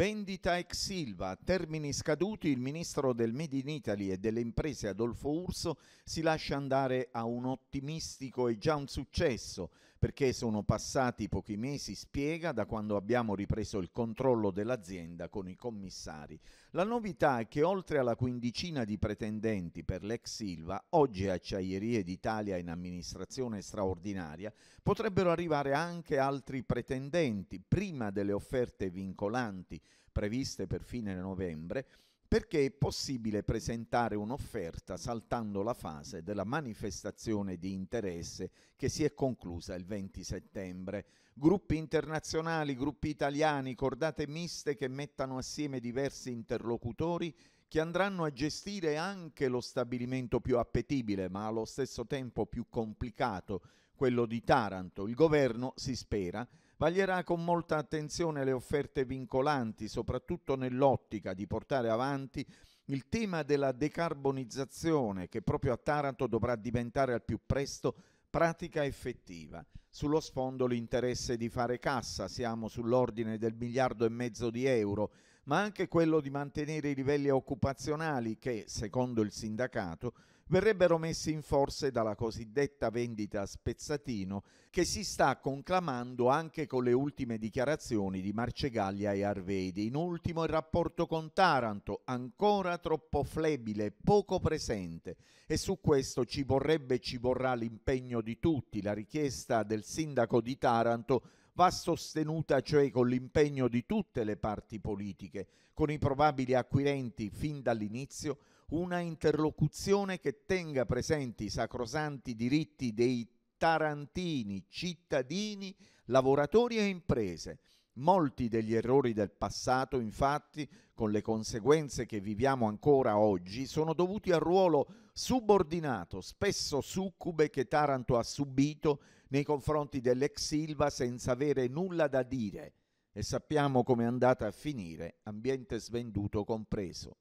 Vendita ex Silva, termini scaduti, il ministro del Made in Italy e delle imprese Adolfo Urso si lascia andare a un ottimistico e già un successo perché sono passati pochi mesi, spiega, da quando abbiamo ripreso il controllo dell'azienda con i commissari. La novità è che oltre alla quindicina di pretendenti per l'ex Silva, oggi Acciaierie d'Italia in amministrazione straordinaria, potrebbero arrivare anche altri pretendenti prima delle offerte vincolanti previste per fine novembre perché è possibile presentare un'offerta saltando la fase della manifestazione di interesse che si è conclusa il 20 settembre. Gruppi internazionali, gruppi italiani, cordate miste che mettano assieme diversi interlocutori che andranno a gestire anche lo stabilimento più appetibile, ma allo stesso tempo più complicato, quello di Taranto. Il governo, si spera, Vaglierà con molta attenzione le offerte vincolanti, soprattutto nell'ottica di portare avanti il tema della decarbonizzazione che proprio a Taranto dovrà diventare al più presto pratica effettiva. Sullo sfondo l'interesse di fare cassa, siamo sull'ordine del miliardo e mezzo di euro, ma anche quello di mantenere i livelli occupazionali che, secondo il sindacato, verrebbero messi in forze dalla cosiddetta vendita a spezzatino che si sta conclamando anche con le ultime dichiarazioni di Marcegaglia e Arvedi. In ultimo il rapporto con Taranto, ancora troppo flebile, poco presente e su questo ci vorrebbe e ci vorrà l'impegno di tutti, la richiesta del sindaco di Taranto va sostenuta cioè con l'impegno di tutte le parti politiche, con i probabili acquirenti fin dall'inizio, una interlocuzione che tenga presenti i sacrosanti diritti dei tarantini, cittadini, lavoratori e imprese, Molti degli errori del passato, infatti, con le conseguenze che viviamo ancora oggi, sono dovuti al ruolo subordinato, spesso succube, che Taranto ha subito nei confronti dell'ex Silva senza avere nulla da dire. E sappiamo come è andata a finire, ambiente svenduto compreso.